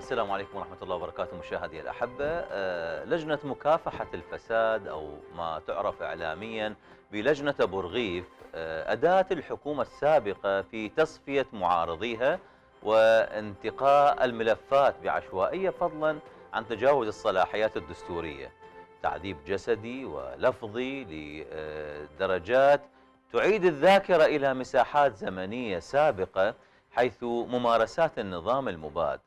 السلام عليكم ورحمة الله وبركاته مشاهدي الأحبة آه، لجنة مكافحة الفساد أو ما تعرف إعلاميا بلجنة برغيف آه، أداة الحكومة السابقة في تصفية معارضيها وانتقاء الملفات بعشوائية فضلا عن تجاوز الصلاحيات الدستورية تعذيب جسدي ولفظي لدرجات تعيد الذاكرة إلى مساحات زمنية سابقة حيث ممارسات النظام المباد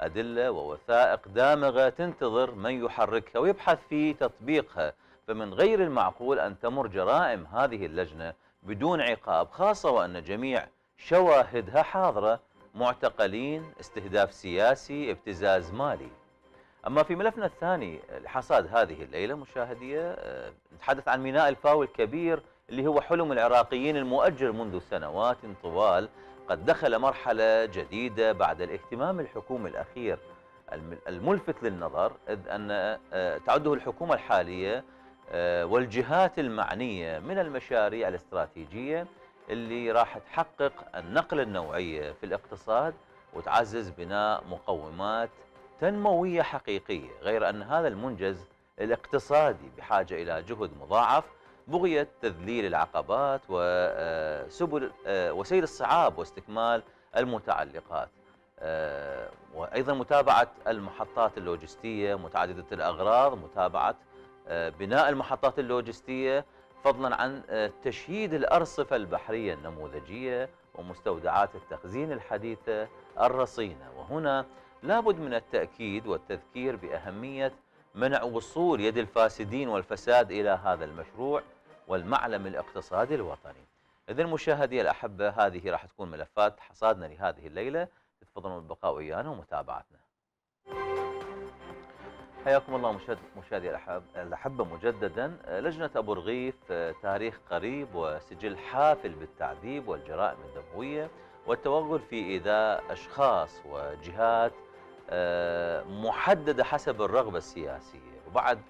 أدلة ووثائق دامغة تنتظر من يحركها ويبحث في تطبيقها فمن غير المعقول أن تمر جرائم هذه اللجنة بدون عقاب خاصة وأن جميع شواهدها حاضرة معتقلين استهداف سياسي ابتزاز مالي أما في ملفنا الثاني لحصاد هذه الليلة مشاهدية آه، نتحدث عن ميناء الفاو الكبير اللي هو حلم العراقيين المؤجر منذ سنوات طوال قد دخل مرحلة جديدة بعد الاهتمام الحكومي الأخير الملفت للنظر إذ أن آه، تعده الحكومة الحالية آه، والجهات المعنية من المشاريع الاستراتيجية اللي راح تحقق النقلة النوعية في الاقتصاد وتعزز بناء مقومات تنموية حقيقية غير أن هذا المنجز الاقتصادي بحاجة إلى جهد مضاعف بغية تذليل العقبات وسبل آه، آه، وسير الصعاب واستكمال المتعلقات آه، وأيضا متابعة المحطات اللوجستية متعددة الأغراض متابعة بناء المحطات اللوجستية فضلا عن تشييد الأرصفة البحرية النموذجية ومستودعات التخزين الحديثة الرصينة وهنا لابد من التأكيد والتذكير بأهمية منع وصول يد الفاسدين والفساد إلى هذا المشروع والمعلم الاقتصادي الوطني إذا مشاهدي الأحبة هذه راح تكون ملفات حصادنا لهذه الليلة تفضلوا البقاء ويانا ومتابعتنا حياكم الله مشاهد مشاهدي الأحبة مجددا لجنة أبو رغيف تاريخ قريب وسجل حافل بالتعذيب والجرائم الدموية والتوغل في إيذاء أشخاص وجهات آه، محددة حسب الرغبة السياسية وبعد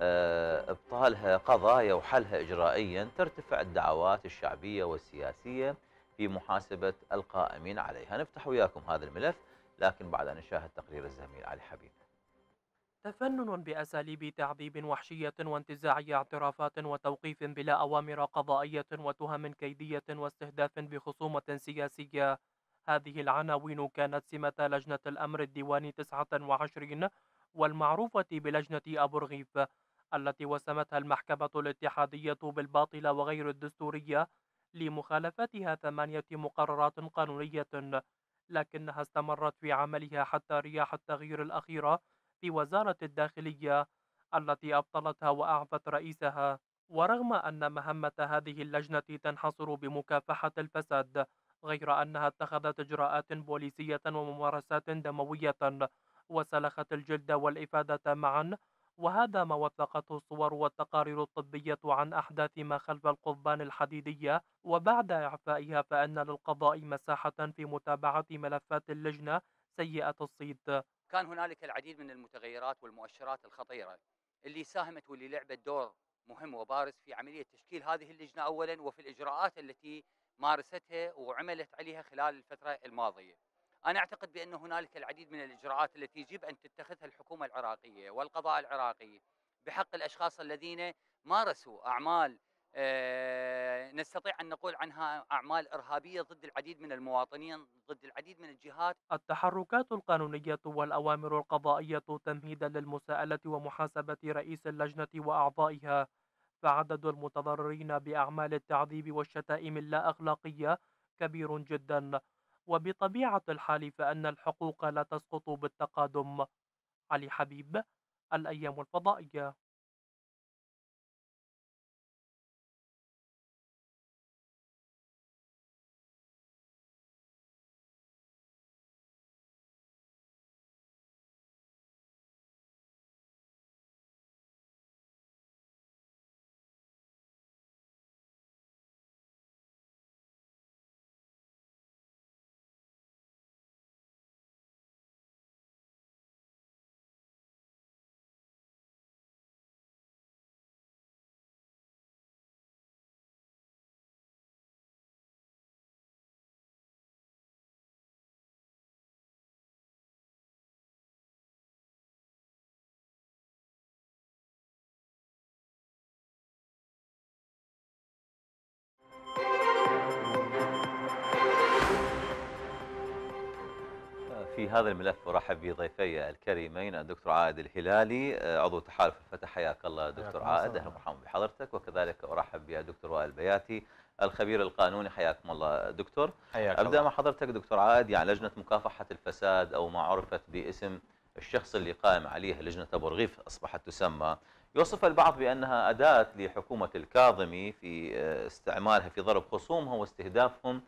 آه، ابطالها قضايا وحلها اجرائيا ترتفع الدعوات الشعبيه والسياسيه في محاسبه القائمين عليها، نفتح وياكم هذا الملف لكن بعد ان نشاهد تقرير الزميل علي حبيب. تفنن بأساليب تعذيب وحشية وانتزاع اعترافات وتوقيف بلا أوامر قضائية وتهم كيدية واستهداف بخصومة سياسية هذه العناوين كانت سمة لجنة الأمر الديواني 29 والمعروفة بلجنة أبو رغيف التي وسمتها المحكمة الاتحادية بالباطلة وغير الدستورية لمخالفتها ثمانية مقررات قانونية لكنها استمرت في عملها حتى رياح التغيير الأخيرة في وزارة الداخلية التي أبطلتها وأعفت رئيسها ورغم أن مهمة هذه اللجنة تنحصر بمكافحة الفساد غير أنها اتخذت إجراءات بوليسية وممارسات دموية وسلخت الجلد والإفادة معا وهذا ما وثقته الصور والتقارير الطبية عن أحداث ما خلف القضبان الحديدية وبعد إعفائها فإن للقضاء مساحة في متابعة ملفات اللجنة سيئة الصيت كان هنالك العديد من المتغيرات والمؤشرات الخطيرة اللي ساهمت واللي لعبت دور مهم وبارز في عملية تشكيل هذه اللجنة أولا وفي الإجراءات التي مارستها وعملت عليها خلال الفترة الماضية أنا أعتقد بأن هنالك العديد من الإجراءات التي يجب أن تتخذها الحكومة العراقية والقضاء العراقي بحق الأشخاص الذين مارسوا أعمال آه، نستطيع أن نقول عنها أعمال إرهابية ضد العديد من المواطنين ضد العديد من الجهات التحركات القانونية والأوامر القضائية تمهيدا للمساءلة ومحاسبة رئيس اللجنة وأعضائها فعدد المتضررين بأعمال التعذيب والشتائم اللا أخلاقية كبير جداً وبطبيعة الحال فأن الحقوق لا تسقط بالتقادم علي حبيب الأيام الفضائية في هذا الملف ارحب بضيفي الكريمين الدكتور عائد الهلالي آه، عضو تحالف الفتح حياك الله دكتور عائد اهلا ومرحبا بحضرتك وكذلك ارحب بالدكتور وائل بياتي الخبير القانوني حياكم الله دكتور حياك ابدا مع حضرتك دكتور عائد يعني لجنه مكافحه الفساد او ما عرفت باسم الشخص اللي قائم عليها لجنه ابو رغيف اصبحت تسمى يوصف البعض بانها اداه لحكومه الكاظمي في آه، استعمالها في ضرب خصومها واستهدافهم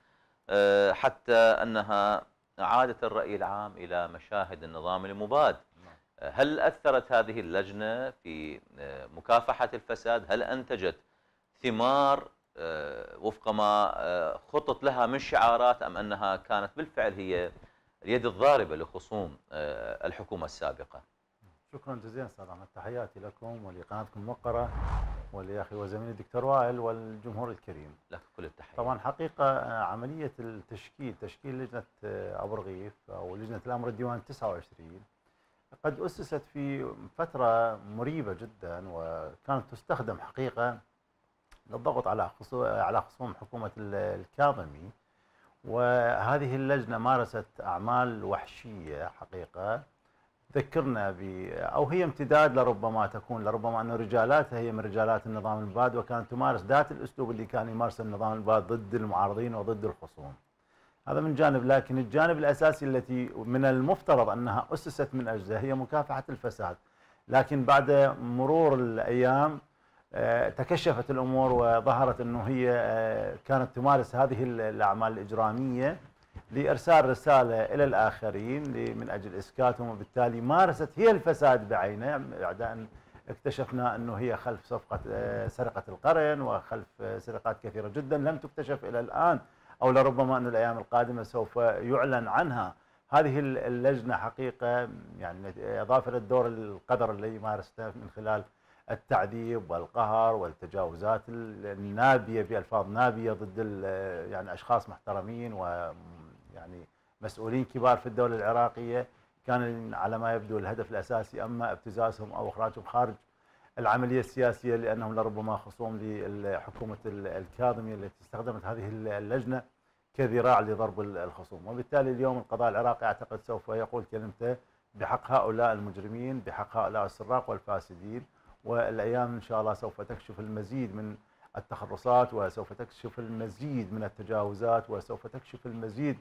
آه، حتى انها إعادة الرأي العام إلى مشاهد النظام المباد نعم. آه، هل أثرت هذه اللجنة في آه، مكافحة الفساد هل أنتجت ثمار آه، وفق ما خطط لها من شعارات أم أنها كانت بالفعل هي اليد الضاربة لخصوم الحكومة السابقة شكرا جزيلا استاذ احمد تحياتي لكم ولقناتكم الموقره ولاخي وزميلي الدكتور وائل والجمهور الكريم. لك كل التحيه. طبعا حقيقه عمليه التشكيل تشكيل لجنه آه، ابو رغيف او لجنه الامر الديوان 29 قد اسست في فتره مريبه جدا وكانت تستخدم حقيقه للضغط على على خصوم حكومه الكاظمي وهذه اللجنه مارست اعمال وحشيه حقيقه تذكرنا ب او هي امتداد لربما تكون لربما ان رجالاتها هي من رجالات النظام الباد وكانت تمارس ذات الاسلوب اللي كان يمارسه النظام الباد ضد المعارضين وضد الخصوم. هذا من جانب لكن الجانب الاساسي التي من المفترض انها اسست من اجله هي مكافحه الفساد. لكن بعد مرور الايام آه، تكشفت الامور وظهرت انه هي آه، كانت تمارس هذه الاعمال الاجراميه لارسال رساله الى الاخرين من اجل اسكاتهم وبالتالي مارست هي الفساد بعينه بعد ان اكتشفنا انه هي خلف صفقه آه، سرقه القرن وخلف آه، سرقات كثيره جدا لم تكتشف الى الان او لربما ان الايام القادمه سوف يعلن عنها هذه اللجنه حقيقه يعني اضافه للدور القدر اللي مارسته من خلال التعذيب والقهر والتجاوزات النابيه بالفاظ نابيه ضد يعني اشخاص محترمين و يعني مسؤولين كبار في الدولة العراقية كان على ما يبدو الهدف الأساسي أما ابتزازهم أو إخراجهم خارج العملية السياسية لأنهم لربما خصوم لحكومة الكاظمي التي استخدمت هذه اللجنة كذراع لضرب الخصوم وبالتالي اليوم القضاء العراقي أعتقد سوف يقول كلمته بحق هؤلاء المجرمين بحق هؤلاء السراق والفاسدين والأيام إن شاء الله سوف تكشف المزيد من التخرصات وسوف تكشف المزيد من التجاوزات وسوف تكشف المزيد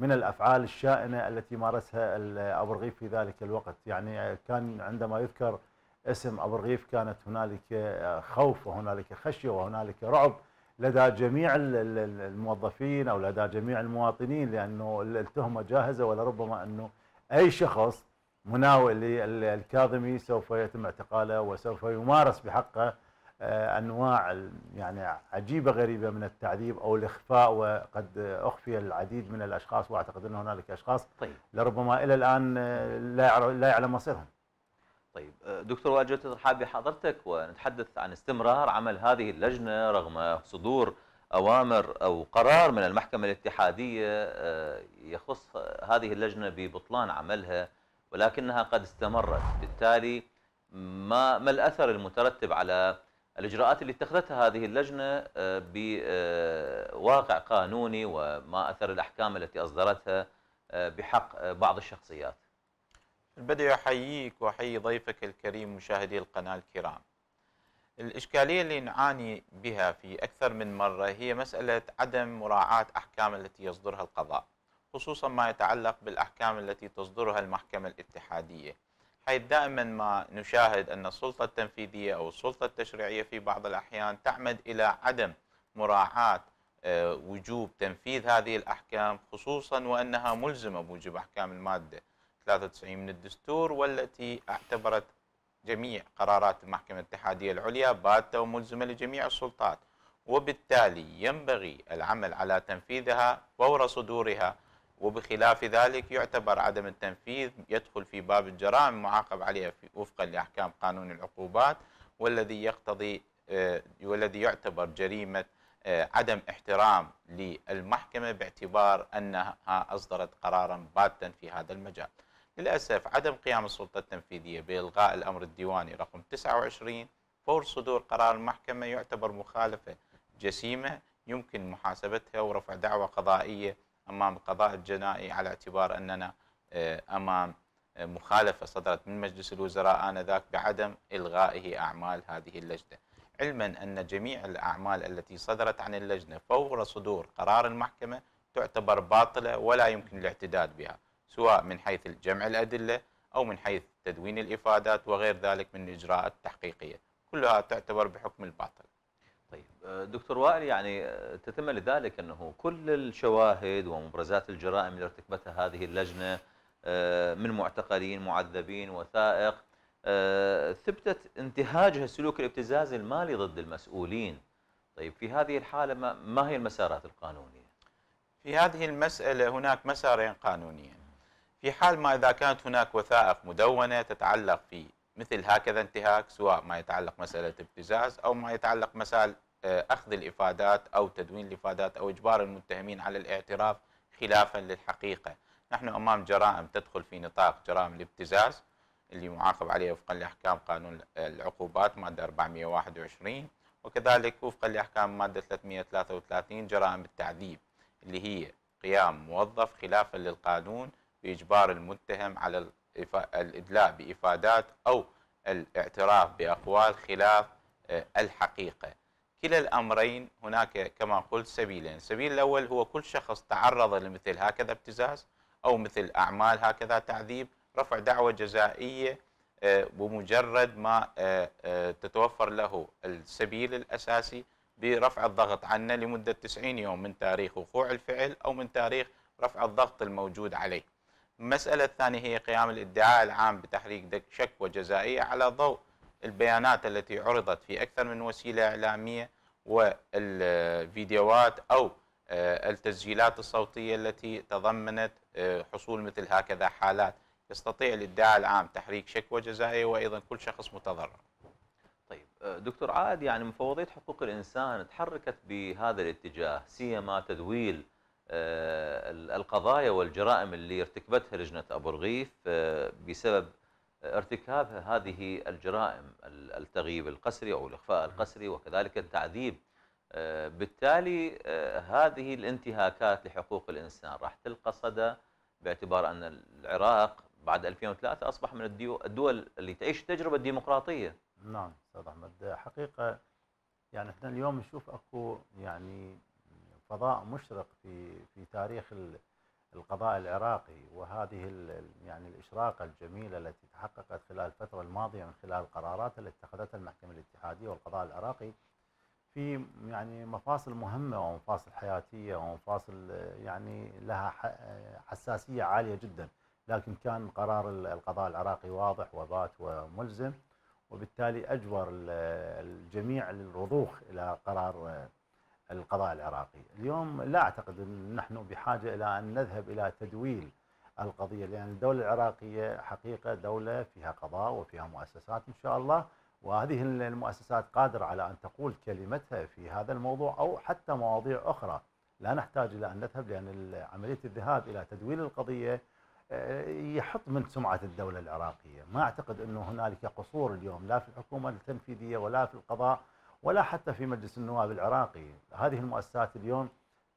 من الافعال الشائنه التي مارسها ابو رغيف في ذلك الوقت، يعني كان عندما يذكر اسم ابو رغيف كانت هنالك خوف وهنالك خشيه وهنالك رعب لدى جميع الموظفين او لدى جميع المواطنين لانه التهمه جاهزه ولربما انه اي شخص مناوئ للكاظمي سوف يتم اعتقاله وسوف يمارس بحقه آه، انواع يعني عجيبه غريبه من التعذيب او الاخفاء وقد اخفي العديد من الاشخاص واعتقد ان هنالك اشخاص طيب. لربما الى الان آه، لا لا يعلم مصيرهم. طيب آه، دكتور واجد ترحب بحضرتك ونتحدث عن استمرار عمل هذه اللجنه رغم صدور اوامر او قرار من المحكمه الاتحاديه يخص هذه اللجنه ببطلان عملها ولكنها قد استمرت بالتالي ما ما الاثر المترتب على الإجراءات اللي اتخذتها هذه اللجنة آه، بواقع قانوني وما أثر الأحكام التي أصدرتها آه، بحق آه، بعض الشخصيات البدء أحييك وأحيي ضيفك الكريم مشاهدي القناة الكرام الإشكالية اللي نعاني بها في أكثر من مرة هي مسألة عدم مراعاة أحكام التي يصدرها القضاء خصوصا ما يتعلق بالأحكام التي تصدرها المحكمة الاتحادية حيث دائما ما نشاهد أن السلطة التنفيذية أو السلطة التشريعية في بعض الأحيان تعمد إلى عدم مراعاة آه، وجوب تنفيذ هذه الأحكام خصوصا وأنها ملزمة بوجب أحكام المادة 93 من الدستور والتي اعتبرت جميع قرارات المحكمة الاتحادية العليا باتة وملزمة لجميع السلطات وبالتالي ينبغي العمل على تنفيذها فور صدورها وبخلاف ذلك يعتبر عدم التنفيذ يدخل في باب الجرائم معاقب عليها وفقا لأحكام قانون العقوبات والذي يقتضي آه، والذي يعتبر جريمة آه، عدم احترام للمحكمة باعتبار أنها أصدرت قرارا باتا في هذا المجال للأسف عدم قيام السلطة التنفيذية بإلغاء الأمر الديواني رقم 29 فور صدور قرار المحكمة يعتبر مخالفة جسيمة يمكن محاسبتها ورفع دعوه قضائية أمام القضاء الجنائي على اعتبار أننا آه، أمام آه، مخالفة صدرت من مجلس الوزراء آنذاك بعدم إلغائه أعمال هذه اللجنة علما أن جميع الأعمال التي صدرت عن اللجنة فور صدور قرار المحكمة تعتبر باطلة ولا يمكن الاعتداد بها سواء من حيث جمع الأدلة أو من حيث تدوين الإفادات وغير ذلك من الإجراءات التحقيقية كلها تعتبر بحكم الباطل طيب آه، دكتور وائل يعني آه، تتم لذلك انه كل الشواهد ومبرزات الجرائم اللي ارتكبتها هذه اللجنه آه، من معتقلين معذبين وثائق ثبتت انتهاجها السلوك الابتزازي المالي ضد المسؤولين طيب في هذه الحاله ما هي المسارات القانونيه في هذه المساله هناك مسارين قانونيين في حال ما اذا كانت هناك وثائق مدونه تتعلق في مثل هكذا انتهاك سواء ما يتعلق مسألة ابتزاز أو ما يتعلق مسألة آه، أخذ الإفادات أو تدوين الإفادات أو إجبار المتهمين على الاعتراف خلافا للحقيقة نحن أمام جرائم تدخل في نطاق جرائم الابتزاز اللي معاقب عليه وفقا لأحكام قانون العقوبات مادة 421 وكذلك وفقا لأحكام مادة 333 جرائم التعذيب اللي هي قيام موظف خلافا للقانون بإجبار المتهم على الإدلاء بإفادات أو الاعتراف بأقوال خلاف آه، الحقيقة كلا الأمرين هناك كما قلت سبيلين السبيل الأول هو كل شخص تعرض لمثل هكذا ابتزاز أو مثل أعمال هكذا تعذيب رفع دعوة جزائية آه، بمجرد ما آه، تتوفر له السبيل الأساسي برفع الضغط عنه لمدة 90 يوم من تاريخ وقوع الفعل أو من تاريخ رفع الضغط الموجود عليه المسألة الثانية هي قيام الادعاء العام بتحريك شكوى جزائية على ضوء البيانات التي عرضت في أكثر من وسيلة إعلامية والفيديوهات أو آه، التسجيلات الصوتية التي تضمنت آه، حصول مثل هكذا حالات يستطيع الادعاء العام تحريك شكوى جزائية وأيضا كل شخص متضرر طيب آه، دكتور عاد يعني مفوضية حقوق الإنسان تحركت بهذا الاتجاه سيما تدويل آه، القضايا والجرائم اللي ارتكبتها لجنة أبو رغيف آه، بسبب ارتكابها هذه الجرائم التغييب القسري أو الإخفاء القسري وكذلك التعذيب آه، بالتالي هذه الانتهاكات لحقوق الإنسان راح تلقى صدى باعتبار أن العراق بعد 2003 أصبح من الدول اللي تعيش تجربة ديمقراطية نعم أستاذ أحمد حقيقة يعني احنا اليوم نشوف اكو يعني فضاء مشرق في في تاريخ القضاء العراقي وهذه يعني الاشراقه الجميله التي تحققت خلال الفتره الماضيه من خلال القرارات التي اتخذتها المحكمه الاتحاديه والقضاء العراقي في يعني مفاصل مهمه ومفاصل حياتيه ومفاصل يعني لها حساسيه عاليه جدا لكن كان قرار القضاء العراقي واضح وبات وملزم وبالتالي اجبر الجميع للرضوخ الى قرار القضاء العراقي اليوم لا أعتقد أن نحن بحاجة إلى أن نذهب إلى تدويل القضية لأن يعني الدولة العراقية حقيقة دولة فيها قضاء وفيها مؤسسات إن شاء الله وهذه المؤسسات قادرة على أن تقول كلمتها في هذا الموضوع أو حتى مواضيع أخرى لا نحتاج إلى أن نذهب لأن عملية الذهاب إلى تدويل القضية آه، يحط من سمعة الدولة العراقية ما أعتقد أنه هنالك قصور اليوم لا في الحكومة التنفيذية ولا في القضاء ولا حتى في مجلس النواب العراقي هذه المؤسسات اليوم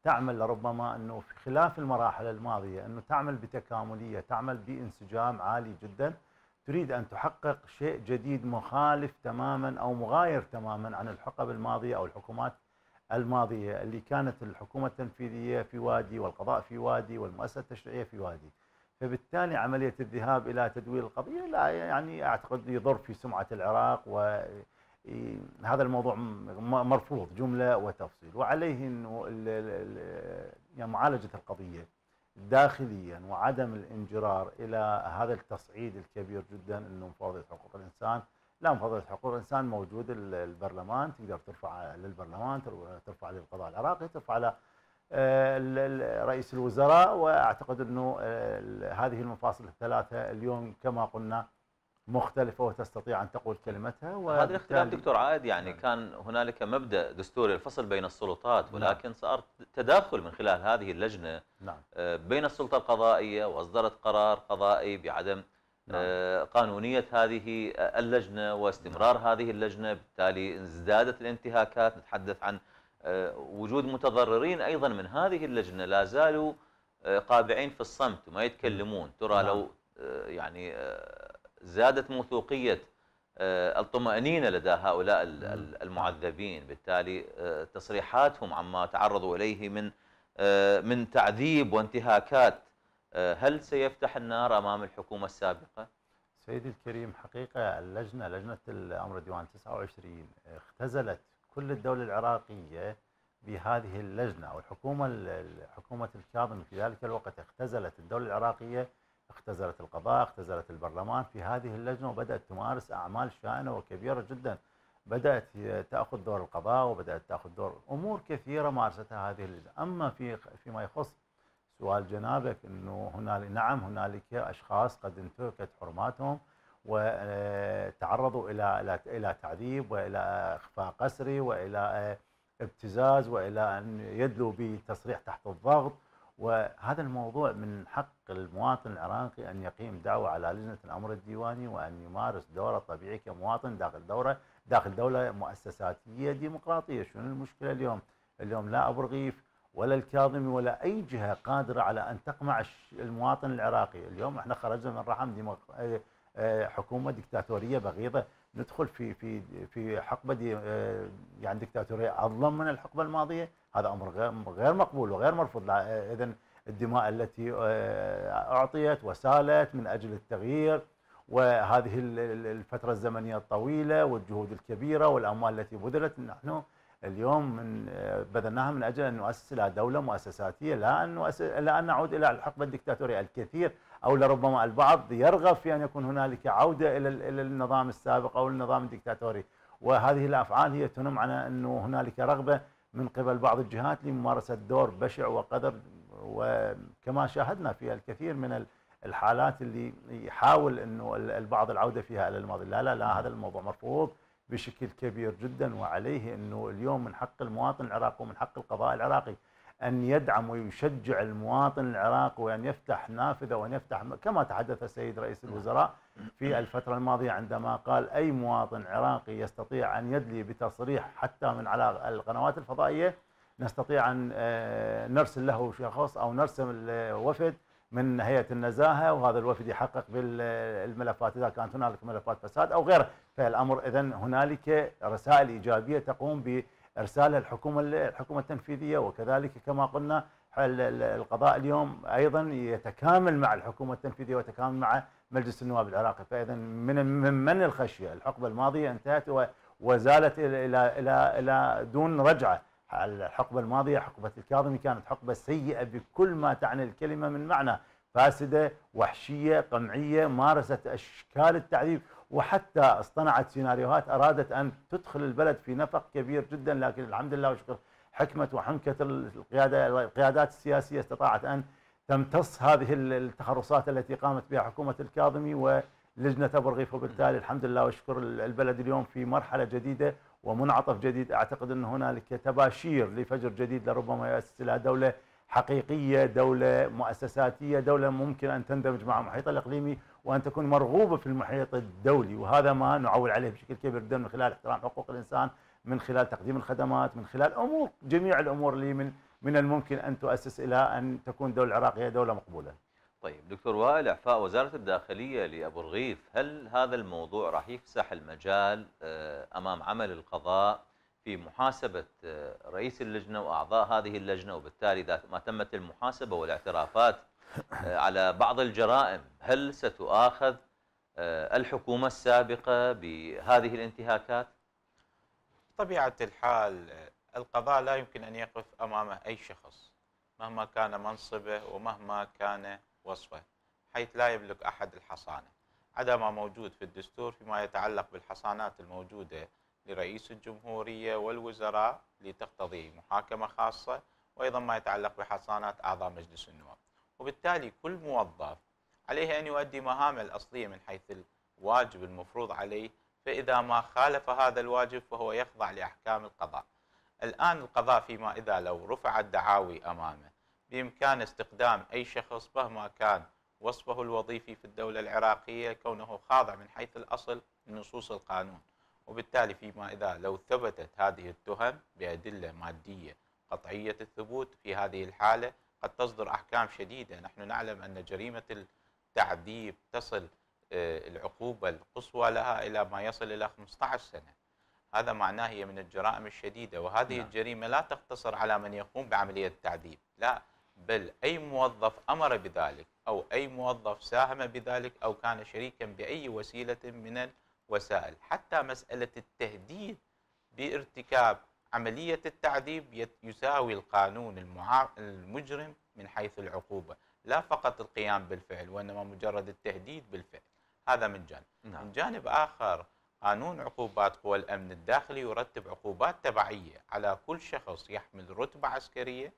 تعمل لربما أنه في خلاف المراحل الماضية أنه تعمل بتكاملية تعمل بانسجام عالي جدا تريد أن تحقق شيء جديد مخالف تماما أو مغاير تماما عن الحقب الماضية أو الحكومات الماضية اللي كانت الحكومة التنفيذية في وادي والقضاء في وادي والمؤسسة التشريعية في وادي فبالتالي عملية الذهاب إلى تدوير القضية لا يعني أعتقد يضر في سمعة العراق و إيه، هذا الموضوع مرفوض جمله وتفصيل وعليه انه يعني معالجه القضيه داخليا وعدم الانجرار الى هذا التصعيد الكبير جدا انه مفوضيه حقوق الانسان لا مفوضيه حقوق الانسان موجود البرلمان تقدر ترفع للبرلمان ترفع للقضاء العراقي ترفع على آه، رئيس الوزراء واعتقد انه هذه المفاصل الثلاثه اليوم كما قلنا مختلفة وتستطيع أن تقول كلمتها هذا الاختلاف دكتور عاد يعني نعم. كان هنالك مبدأ دستوري الفصل بين السلطات نعم. ولكن نعم. صار تداخل من خلال هذه اللجنة نعم. آه، بين السلطة القضائية وأصدرت قرار قضائي بعدم نعم. آه، قانونية هذه آه، اللجنة واستمرار نعم. هذه اللجنة بالتالي ازدادت الانتهاكات نتحدث عن وجود متضررين أيضا من هذه اللجنة لا زالوا قابعين في الصمت وما يتكلمون ترى نعم. لو يعني زادت موثوقية آه، الطمأنينة لدى هؤلاء المعذبين بالتالي آه، تصريحاتهم عما تعرضوا إليه من آه، من تعذيب وانتهاكات هل سيفتح النار أمام الحكومة السابقة؟ سيدي الكريم حقيقة اللجنة لجنة الأمر الديوان 29 اختزلت كل الدولة العراقية بهذه اللجنة والحكومة حكومة الكاظمي في ذلك الوقت اختزلت الدولة العراقية اختزلت القضاء اختزلت البرلمان في هذه اللجنة وبدأت تمارس أعمال شائنة وكبيرة جدا بدأت تأخذ دور القضاء وبدأت تأخذ دور أمور كثيرة مارستها هذه اللجنة أما في فيما يخص سؤال جنابك أنه هنالك نعم هنالك أشخاص قد انتهكت حرماتهم وتعرضوا آه، إلى إلى تعذيب وإلى إخفاء قسري وإلى آه، ابتزاز وإلى أن يدلوا بتصريح تحت الضغط وهذا الموضوع من حق المواطن العراقي أن يقيم دعوة على لجنة الأمر الديواني وأن يمارس دوره طبيعي كمواطن داخل دورة داخل دولة مؤسساتية ديمقراطية شنو المشكلة اليوم اليوم لا أبو رغيف ولا الكاظمي ولا أي جهة قادرة على أن تقمع المواطن العراقي اليوم احنا خرجنا من رحم ديمق... آه، آه، حكومة دكتاتوريه بغيضة ندخل في في في حقبة دي آه، يعني دكتاتوريه أظلم من الحقبة الماضية هذا امر غير مقبول وغير مرفوض اذا الدماء التي آه، اعطيت وسالت من اجل التغيير وهذه الفتره الزمنيه الطويله والجهود الكبيره والاموال التي بذلت نحن اليوم من آه، بذلناها من اجل ان نؤسس الى دوله مؤسساتيه لا ان نؤسس لا ان نعود الى الحقبه الدكتاتوريه الكثير او لربما البعض يرغب في ان يكون هنالك عوده الى الى النظام السابق او النظام الدكتاتوري وهذه الافعال هي تنم على انه هنالك رغبه من قبل بعض الجهات لممارسة دور بشع وقذر وكما شاهدنا في الكثير من الحالات اللي يحاول انه البعض العوده فيها الى الماضي لا لا لا هذا الموضوع مرفوض بشكل كبير جدا وعليه انه اليوم من حق المواطن العراقي ومن حق القضاء العراقي ان يدعم ويشجع المواطن العراقي وان يفتح نافذه وان يفتح كما تحدث السيد رئيس الوزراء في الفترة الماضية عندما قال أي مواطن عراقي يستطيع أن يدلي بتصريح حتى من على القنوات الفضائية نستطيع أن آه، نرسل له شخص أو نرسم الوفد من هيئة النزاهة وهذا الوفد يحقق بالملفات إذا كانت هنالك ملفات فساد أو غيره فالأمر إذا هنالك رسائل إيجابية تقوم بإرسالها الحكومة الحكومة التنفيذية وكذلك كما قلنا القضاء اليوم أيضا يتكامل مع الحكومة التنفيذية ويتكامل مع مجلس النواب العراقي فاذا من من الخشيه الحقبه الماضيه انتهت وزالت الى الى الى, إلى دون رجعه الحقبه الماضيه حقبه الكاظمي كانت حقبه سيئه بكل ما تعني الكلمه من معنى فاسده وحشيه قمعيه مارست اشكال التعذيب وحتى اصطنعت سيناريوهات ارادت ان تدخل البلد في نفق كبير جدا لكن الحمد لله وشكر حكمه وحنكه القياده القيادات السياسيه استطاعت ان تمتص هذه التخرصات التي قامت بها حكومه الكاظمي ولجنه ابو رغيف وبالتالي الحمد لله واشكر البلد اليوم في مرحله جديده ومنعطف جديد اعتقد ان هنالك تباشير لفجر جديد لربما يؤسس الى دوله حقيقيه، دوله مؤسساتيه، دوله ممكن ان تندمج مع محيط الاقليمي وان تكون مرغوبه في المحيط الدولي وهذا ما نعول عليه بشكل كبير من خلال احترام حقوق الانسان، من خلال تقديم الخدمات، من خلال امور جميع الامور اللي من من الممكن أن تؤسس إلى أن تكون الدولة العراقية دولة مقبولة طيب دكتور وائل إعفاء وزارة الداخلية لأبو رغيف هل هذا الموضوع راح يفسح المجال آه، أمام عمل القضاء في محاسبة آه، رئيس اللجنة وأعضاء هذه اللجنة وبالتالي إذا ما تمت المحاسبة والاعترافات آه، على بعض الجرائم هل ستؤاخذ الحكومة السابقة بهذه الانتهاكات؟ بطبيعة الحال القضاء لا يمكن أن يقف أمامه أي شخص مهما كان منصبه ومهما كان وصفه حيث لا يملك أحد الحصانة عدا ما موجود في الدستور فيما يتعلق بالحصانات الموجودة لرئيس الجمهورية والوزراء لتقتضي محاكمة خاصة وأيضا ما يتعلق بحصانات أعضاء مجلس النواب وبالتالي كل موظف عليه أن يؤدي مهامه الأصلية من حيث الواجب المفروض عليه فإذا ما خالف هذا الواجب فهو يخضع لأحكام القضاء الآن القضاء فيما إذا لو رفع الدعاوي أمامه بإمكان استخدام أي شخص مهما كان وصفه الوظيفي في الدولة العراقية كونه خاضع من حيث الأصل لنصوص القانون وبالتالي فيما إذا لو ثبتت هذه التهم بأدلة مادية قطعية الثبوت في هذه الحالة قد تصدر أحكام شديدة نحن نعلم أن جريمة التعذيب تصل آه، العقوبة القصوى لها إلى ما يصل إلى 15 سنة هذا معناه هي من الجرائم الشديدة وهذه نعم. الجريمة لا تقتصر على من يقوم بعملية التعذيب لا بل أي موظف أمر بذلك أو أي موظف ساهم بذلك أو كان شريكا بأي وسيلة من الوسائل حتى مسألة التهديد بارتكاب عملية التعذيب يساوي القانون المجرم من حيث العقوبة لا فقط القيام بالفعل وإنما مجرد التهديد بالفعل هذا من جانب نعم. من جانب آخر قانون عقوبات قوى الأمن الداخلي يرتب عقوبات تبعية على كل شخص يحمل رتبة عسكرية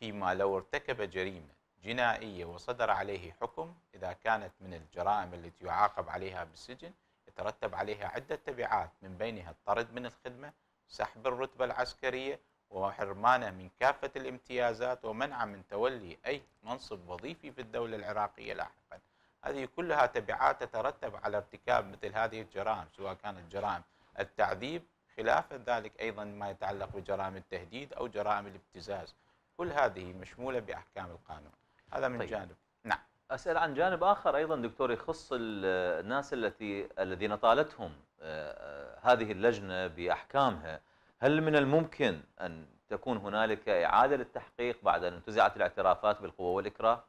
فيما لو ارتكب جريمة جنائية وصدر عليه حكم إذا كانت من الجرائم التي يعاقب عليها بالسجن يترتب عليها عدة تبعات من بينها الطرد من الخدمة سحب الرتبة العسكرية وحرمانه من كافة الامتيازات ومنعه من تولي أي منصب وظيفي في الدولة العراقية لاحقاً هذه كلها تبعات تترتب على ارتكاب مثل هذه الجرائم سواء كانت جرائم التعذيب خلاف ذلك أيضا ما يتعلق بجرائم التهديد أو جرائم الابتزاز كل هذه مشمولة بأحكام القانون هذا من طيب. جانب نعم أسأل عن جانب آخر أيضا دكتور يخص الناس التي الذين طالتهم آه، آه، هذه اللجنة بأحكامها هل من الممكن أن تكون هنالك إعادة للتحقيق بعد أن انتزعت الاعترافات بالقوة والإكراه؟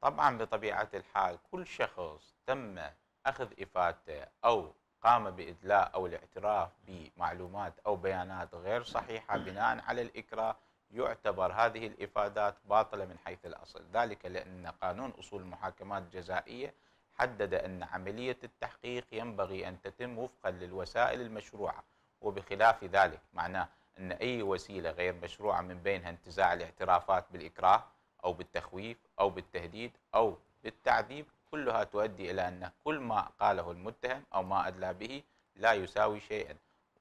طبعا بطبيعة الحال كل شخص تم أخذ إفادته أو قام بإدلاء أو الاعتراف بمعلومات أو بيانات غير صحيحة بناء على الإكراه يعتبر هذه الإفادات باطلة من حيث الأصل ذلك لأن قانون أصول المحاكمات الجزائية حدد أن عملية التحقيق ينبغي أن تتم وفقا للوسائل المشروعة وبخلاف ذلك معناه أن أي وسيلة غير مشروعة من بينها انتزاع الاعترافات بالإكراه أو بالتخويف أو بالتهديد أو بالتعذيب كلها تؤدي إلى أن كل ما قاله المتهم أو ما أدلى به لا يساوي شيئا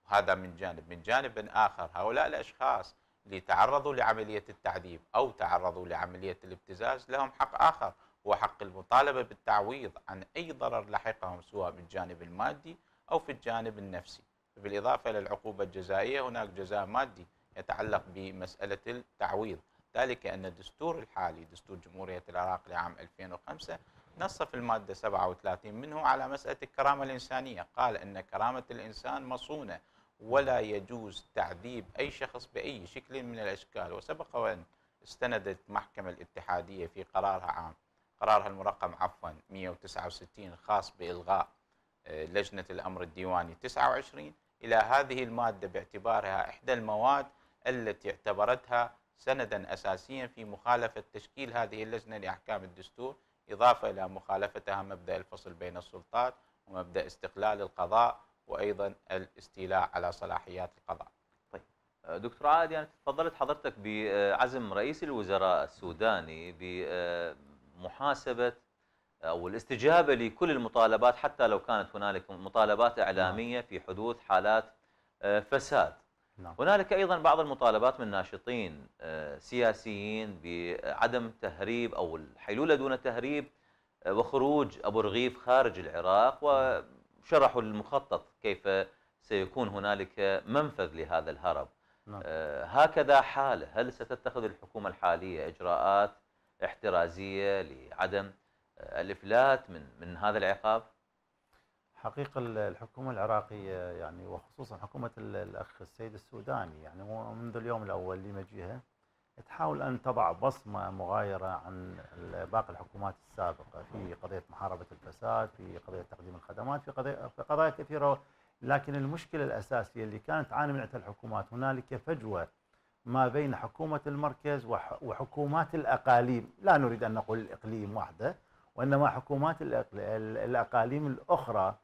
هذا من جانب من جانب آخر هؤلاء الأشخاص اللي تعرضوا لعملية التعذيب أو تعرضوا لعملية الابتزاز لهم حق آخر هو حق المطالبة بالتعويض عن أي ضرر لحقهم سواء بالجانب المادي أو في الجانب النفسي بالإضافة إلى العقوبة الجزائية هناك جزاء مادي يتعلق بمسألة التعويض ذلك أن الدستور الحالي دستور جمهورية العراق لعام 2005 نص في المادة 37 منه على مسألة الكرامة الإنسانية قال أن كرامة الإنسان مصونة ولا يجوز تعذيب أي شخص بأي شكل من الأشكال وسبق وأن استندت محكمة الاتحادية في قرارها عام قرارها المرقم عفوا 169 خاص بإلغاء آه، لجنة الأمر الديواني 29 إلى هذه المادة باعتبارها إحدى المواد التي اعتبرتها سندا أساسيا في مخالفة تشكيل هذه اللجنة لأحكام الدستور إضافة إلى مخالفتها مبدأ الفصل بين السلطات ومبدأ استقلال القضاء وأيضا الاستيلاء على صلاحيات القضاء طيب دكتور عادي يعني تفضلت حضرتك بعزم رئيس الوزراء السوداني بمحاسبة أو الاستجابة لكل المطالبات حتى لو كانت هنالك مطالبات إعلامية نعم. في حدوث حالات فساد نعم. هنالك ايضا بعض المطالبات من ناشطين آه، سياسيين بعدم تهريب او الحيلوله دون تهريب آه، وخروج ابو رغيف خارج العراق نعم. وشرحوا المخطط كيف سيكون هنالك منفذ لهذا الهرب نعم. آه، هكذا حاله هل ستتخذ الحكومه الحاليه اجراءات احترازيه لعدم الافلات من من هذا العقاب حقيقة الحكومة العراقية يعني وخصوصا حكومة الأخ السيد السوداني يعني منذ اليوم الأول لمجيها تحاول أن تضع بصمة مغايرة عن باقي الحكومات السابقة في قضية محاربة الفساد في قضية تقديم الخدمات في قضايا في قضايا كثيرة لكن المشكلة الأساسية اللي كانت تعاني منها الحكومات هنالك فجوة ما بين حكومة المركز وحكومات الأقاليم لا نريد أن نقول الإقليم وحده وإنما حكومات الأقاليم الأخرى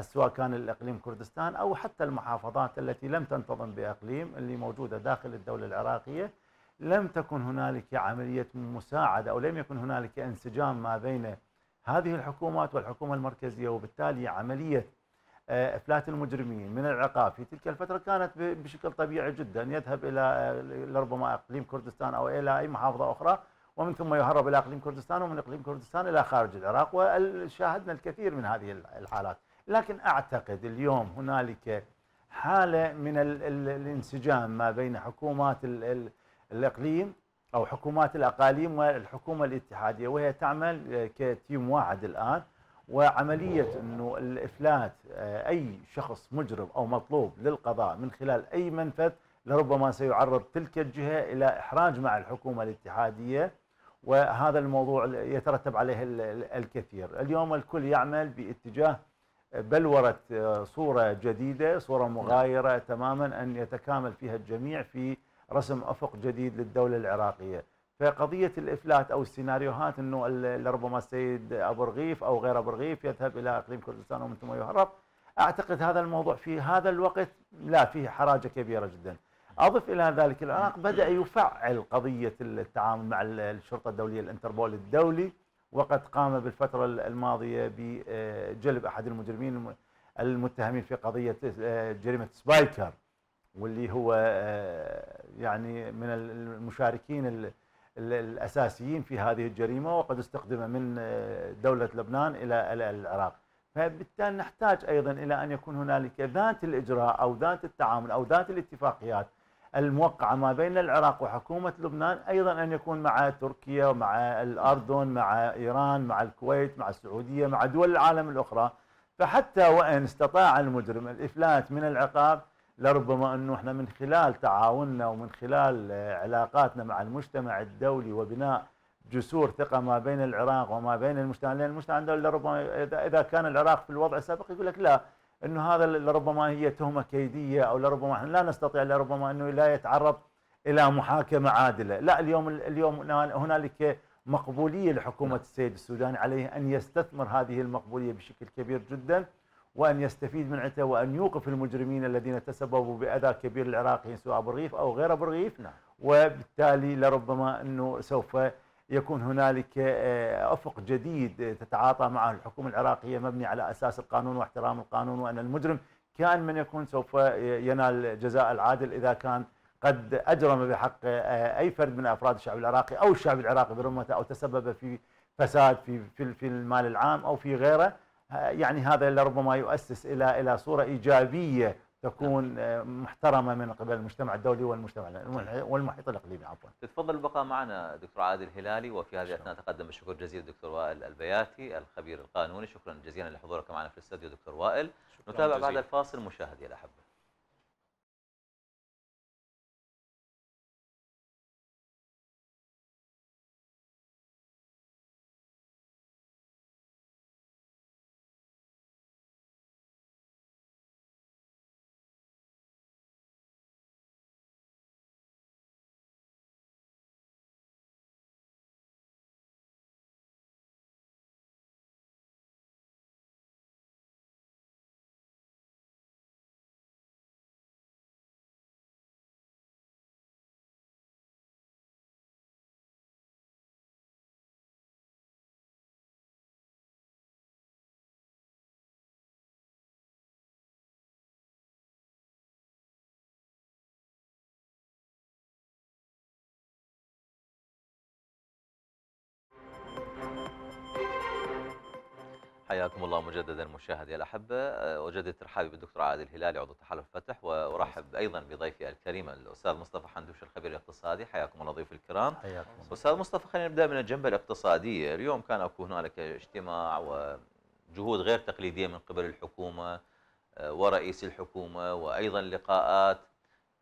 سواء كان الإقليم كردستان أو حتى المحافظات التي لم تنتظم بإقليم اللي موجودة داخل الدولة العراقية لم تكن هنالك عملية مساعدة أو لم يكن هنالك انسجام ما بين هذه الحكومات والحكومة المركزية وبالتالي عملية آه، إفلات المجرمين من العقاب في تلك الفترة كانت بشكل طبيعي جدا يذهب إلى آه، لربما إقليم كردستان أو إلى أي محافظة أخرى ومن ثم يهرب إلى إقليم كردستان ومن إقليم كردستان إلى خارج العراق وشاهدنا الكثير من هذه الحالات لكن أعتقد اليوم هنالك حالة من الـ الـ الانسجام ما بين حكومات الـ الـ الإقليم أو حكومات الأقاليم والحكومة الاتحادية وهي تعمل آه، كتيم واحد الآن وعملية أنه الإفلات آه، أي شخص مجرم أو مطلوب للقضاء من خلال أي منفذ لربما سيعرض تلك الجهة إلى إحراج مع الحكومة الاتحادية وهذا الموضوع يترتب عليه الكثير اليوم الكل يعمل باتجاه بلورت آه، صورة جديدة صورة مغايرة تماما أن يتكامل فيها الجميع في رسم أفق جديد للدولة العراقية فقضية الإفلات أو السيناريوهات أنه لربما السيد أبو رغيف أو غير أبو رغيف يذهب إلى إقليم كردستان ومن ثم يهرب أعتقد هذا الموضوع في هذا الوقت لا فيه حراجة كبيرة جدا أضف إلى ذلك العراق بدأ يفعل قضية التعامل مع الشرطة الدولية الانتربول الدولي وقد قام بالفترة الماضية بجلب أحد المجرمين المتهمين في قضية آه، جريمة سبايكر واللي هو آه، يعني من المشاركين الأساسيين في هذه الجريمة وقد استخدم من آه، دولة لبنان إلى العراق فبالتالي نحتاج أيضا إلى أن يكون هنالك ذات الإجراء أو ذات التعامل أو ذات الاتفاقيات الموقعة ما بين العراق وحكومة لبنان أيضا أن يكون مع تركيا ومع الأردن مع إيران مع الكويت مع السعودية مع دول العالم الأخرى فحتى وإن استطاع المجرم الإفلات من العقاب لربما أنه إحنا من خلال تعاوننا ومن خلال علاقاتنا مع المجتمع الدولي وبناء جسور ثقة ما بين العراق وما بين المجتمع لأن المجتمع الدولي لربما إذا كان العراق في الوضع السابق يقول لك لا انه هذا لربما هي تهمه كيديه او لربما احنا لا نستطيع لربما انه لا يتعرض الى محاكمه عادله، لا اليوم اليوم هنالك مقبوليه لحكومه نعم. السيد السوداني عليه ان يستثمر هذه المقبوليه بشكل كبير جدا وان يستفيد من عتها وان يوقف المجرمين الذين تسببوا باذى كبير للعراقيين سواء بالريف او غير بالريف نعم. وبالتالي لربما انه سوف يكون هنالك آه، افق جديد تتعاطى معه الحكومه العراقيه مبني على اساس القانون واحترام القانون وان المجرم كان من يكون سوف ينال جزاء العادل اذا كان قد اجرم بحق آه، اي فرد من افراد الشعب العراقي او الشعب العراقي برمته او تسبب في فساد في في, في المال العام او في غيره آه، يعني هذا لربما يؤسس الى الى صوره ايجابيه تكون آه، محترمه من قبل المجتمع الدولي والمجتمع والمحيط الاقليمي عفوا. تفضل البقاء معنا دكتور عادل الهلالي وفي هذه الاثناء تقدم الشكر الجزيل للدكتور وائل البياتي الخبير القانوني شكرا جزيلا لحضورك معنا في الاستديو دكتور وائل نتابع بعد الفاصل مشاهدي الاحبه. حياكم الله مجددا مشاهدي الاحبه وجدت آه، ترحابي بالدكتور عادل هلالي عضو تحالف فتح وارحب ايضا بضيفي الكريم الاستاذ مصطفى حندوش الخبير الاقتصادي حياكم الله ضيوف الكرام حياكم استاذ مصطفى خلينا نبدا من الجنب الاقتصاديه اليوم كان اكو هنالك اجتماع وجهود غير تقليديه من قبل الحكومه آه، ورئيس الحكومه وايضا لقاءات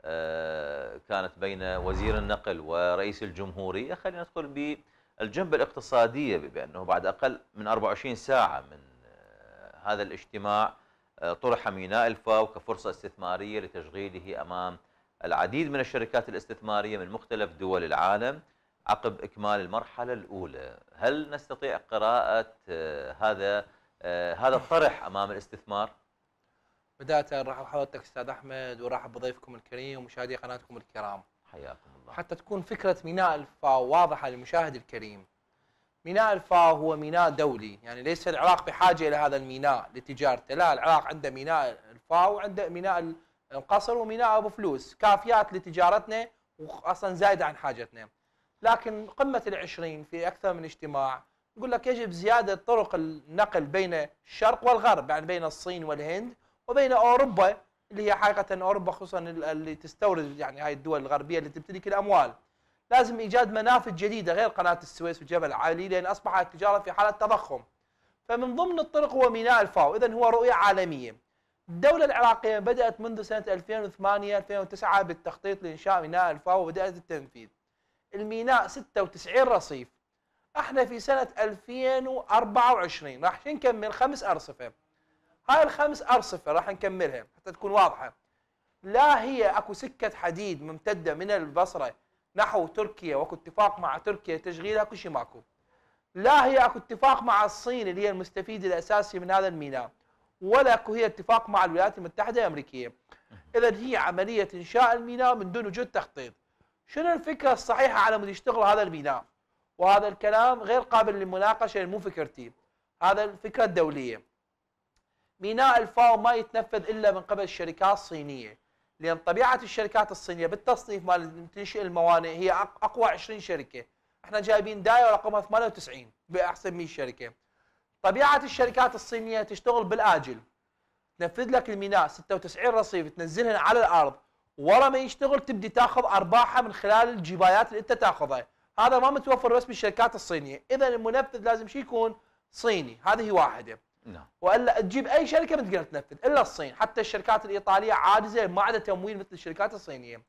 آه، كانت بين وزير النقل ورئيس الجمهوريه خلينا ندخل ب الجنب الاقتصادية بأنه بعد أقل من 24 ساعة من آه، هذا الاجتماع آه، طرح ميناء الفاو كفرصة استثمارية لتشغيله أمام العديد من الشركات الاستثمارية من مختلف دول العالم عقب إكمال المرحلة الأولى هل نستطيع قراءة آه، هذا هذا الطرح أمام الاستثمار؟ بداية رحب حضرتك أستاذ أحمد ورحب بضيفكم الكريم ومشاهدي قناتكم الكرام حياكم الله حتى تكون فكرة ميناء الفاو واضحة للمشاهد الكريم ميناء الفاو هو ميناء دولي يعني ليس العراق بحاجة إلى هذا الميناء لتجارته لا العراق عنده ميناء الفاو وعنده ميناء القصر وميناء أبو فلوس كافيات لتجارتنا وأصلا زايدة عن حاجتنا لكن قمة العشرين في أكثر من اجتماع يقول لك يجب زيادة طرق النقل بين الشرق والغرب يعني بين الصين والهند وبين أوروبا اللي هي حقيقه اوروبا خصوصا اللي تستورد يعني هاي الدول الغربيه اللي تمتلك الاموال لازم ايجاد منافذ جديده غير قناه السويس وجبل عالي لان اصبحت التجاره في حاله تضخم فمن ضمن الطرق هو ميناء الفاو اذا هو رؤيه عالميه الدولة العراقية بدأت منذ سنة 2008 2009 بالتخطيط لإنشاء ميناء الفاو وبدأت التنفيذ. الميناء 96 رصيف. احنا في سنة 2024 راح نكمل خمس أرصفة. هاي الخمس ارصفه راح نكملها حتى تكون واضحه لا هي اكو سكه حديد ممتده من البصره نحو تركيا واكو اتفاق مع تركيا تشغيلها كل شيء ماكو لا هي اكو اتفاق مع الصين اللي هي المستفيد الاساسي من هذا الميناء ولا اكو هي اتفاق مع الولايات المتحده الامريكيه اذا هي عمليه انشاء الميناء من دون وجود تخطيط شنو الفكره الصحيحه على مود يشتغل هذا الميناء وهذا الكلام غير قابل للمناقشه مو فكرتي هذا الفكره الدوليه ميناء الفاو ما يتنفذ الا من قبل الشركات الصينيه لان طبيعه الشركات الصينيه بالتصنيف مال تنشئ الموانئ هي اقوى 20 شركه احنا جايبين دايره رقمها 98 باحسن 100 شركه طبيعه الشركات الصينيه تشتغل بالاجل تنفذ لك الميناء 96 رصيف تنزلهن على الارض ورا ما يشتغل تبدي تاخذ ارباحها من خلال الجبايات اللي انت تاخذها هذا ما متوفر بس بالشركات الصينيه اذا المنفذ لازم شو يكون صيني هذه واحده نعم والا تجيب اي شركه ما تقدر تنفذ الا الصين حتى الشركات الايطاليه عاجزه ما عندها تمويل مثل الشركات الصينيه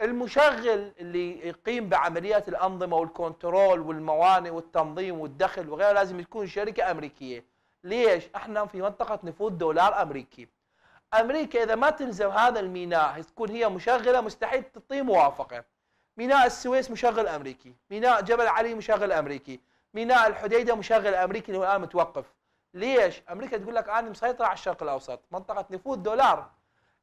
المشغل اللي يقيم بعمليات الانظمه والكنترول والموانئ والتنظيم والدخل وغيره لازم تكون شركه امريكيه ليش احنا في منطقه نفوذ دولار امريكي امريكا اذا ما تلزم هذا الميناء تكون هي مشغله مستحيل تعطي موافقه ميناء السويس مشغل امريكي ميناء جبل علي مشغل امريكي ميناء الحديده مشغل امريكي اللي هو الان متوقف ليش؟ امريكا تقول لك انا مسيطره على الشرق الاوسط، منطقه نفوذ دولار.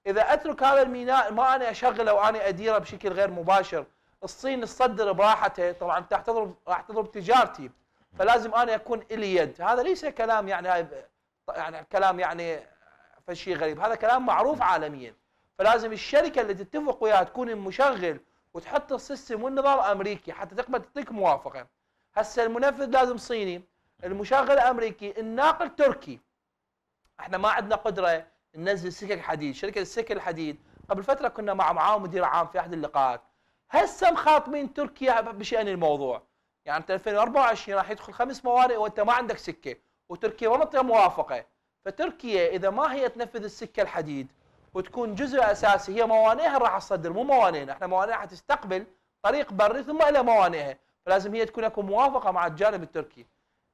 اذا اترك هذا الميناء ما انا اشغله واني اديره بشكل غير مباشر، الصين تصدر براحتها، طبعا راح تضرب راح تضرب تجارتي، فلازم انا اكون الي يد، هذا ليس كلام يعني يعني كلام يعني فشي غريب، هذا كلام معروف عالميا. فلازم الشركه اللي تتفق وياها تكون المشغل وتحط السيستم والنظام امريكي حتى تقبل تعطيك موافقه. هسه المنفذ لازم صيني، المشغل امريكي الناقل تركي احنا ما عندنا قدره ننزل سكك حديد شركه السكك الحديد قبل فتره كنا مع معاهم مدير عام في احد اللقاءات هسه مخاطبين تركيا بشان الموضوع يعني انت 2024 راح يدخل خمس موارد وانت ما عندك سكه وتركيا ما معطيه موافقه فتركيا اذا ما هي تنفذ السكه الحديد وتكون جزء اساسي هي موانئها راح تصدر مو موانئنا احنا موانئنا حتستقبل طريق بري ثم الى موانئها فلازم هي تكون اكو موافقه مع الجانب التركي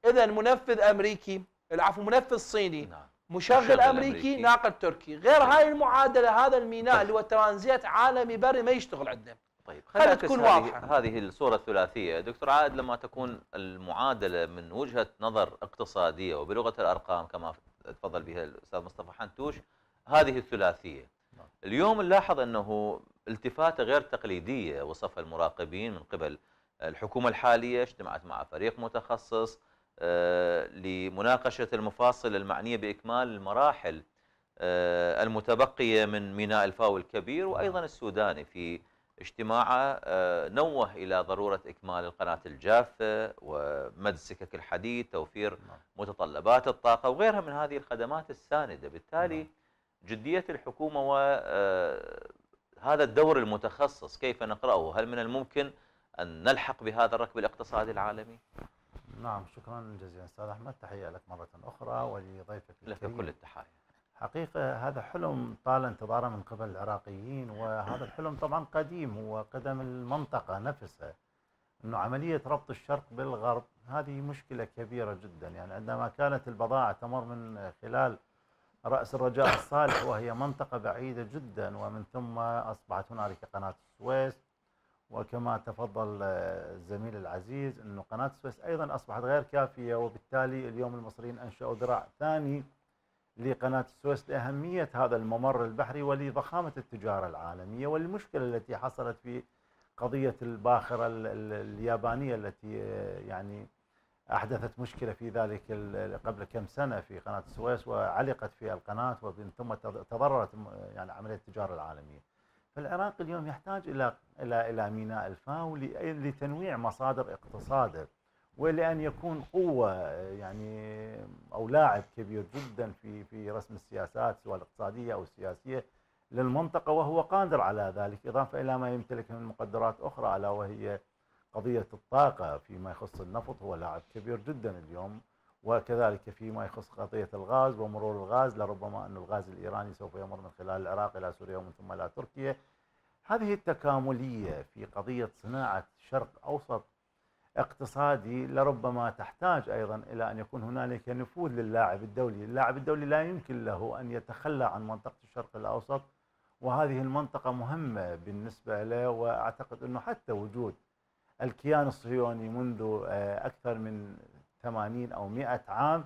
اذا منفذ امريكي العفو منفذ صيني نعم. مشغل, امريكي, أمريكي. ناقل تركي غير هاي المعادله هذا الميناء طيب. اللي هو ترانزيت عالمي بري ما يشتغل عندنا طيب خلينا تكون واضحه هذه الصوره الثلاثيه دكتور عائد لما تكون المعادله من وجهه نظر اقتصاديه وبلغه الارقام كما تفضل بها الاستاذ مصطفى حنتوش هذه الثلاثيه نعم. اليوم نلاحظ انه التفاته غير تقليديه وصفها المراقبين من قبل الحكومه الحاليه اجتمعت مع فريق متخصص آه، لمناقشة المفاصل المعنية بإكمال المراحل آه، المتبقية من ميناء الفاو الكبير وأيضا نعم. السوداني في اجتماعه آه، نوه إلى ضرورة إكمال القناة الجافة ومد سكك الحديد توفير نعم. متطلبات الطاقة وغيرها من هذه الخدمات الساندة بالتالي نعم. جدية الحكومة وهذا الدور المتخصص كيف نقرأه هل من الممكن أن نلحق بهذا الركب الاقتصادي العالمي؟ نعم شكرا جزيلا استاذ احمد تحيه لك مره اخرى ولضيفك لك كل التحايا حقيقه هذا حلم طال انتظاره من قبل العراقيين وهذا الحلم طبعا قديم هو قدم المنطقه نفسها انه عمليه ربط الشرق بالغرب هذه مشكله كبيره جدا يعني عندما كانت البضاعه تمر من خلال راس الرجاء الصالح وهي منطقه بعيده جدا ومن ثم اصبحت هنالك قناه السويس وكما تفضل آه، الزميل العزيز أن قناة السويس أيضا أصبحت غير كافية وبالتالي اليوم المصريين أنشأوا ذراع ثاني لقناة السويس لأهمية هذا الممر البحري ولضخامة التجارة العالمية والمشكلة التي حصلت في قضية الباخرة اليابانية التي آه، يعني أحدثت مشكلة في ذلك قبل كم سنة في قناة السويس وعلقت في القناة ومن ثم تضررت آه، يعني عملية التجارة العالمية فالعراق اليوم يحتاج الى الى الى ميناء الفاو لتنويع مصادر اقتصاده ولان يكون قوه يعني او لاعب كبير جدا في في رسم السياسات سواء الاقتصاديه او السياسيه للمنطقه وهو قادر على ذلك اضافه الى ما يمتلك من مقدرات اخرى الا وهي قضيه الطاقه فيما يخص النفط هو لاعب كبير جدا اليوم وكذلك فيما يخص قضية الغاز ومرور الغاز لربما أن الغاز الإيراني سوف يمر من خلال العراق إلى سوريا ومن ثم إلى تركيا هذه التكاملية في قضية صناعة شرق أوسط اقتصادي لربما تحتاج أيضا إلى أن يكون هنالك نفوذ للاعب الدولي اللاعب الدولي لا يمكن له أن يتخلى عن منطقة الشرق الأوسط وهذه المنطقة مهمة بالنسبة له وأعتقد أنه حتى وجود الكيان الصهيوني منذ آه، أكثر من 80 أو 100 عام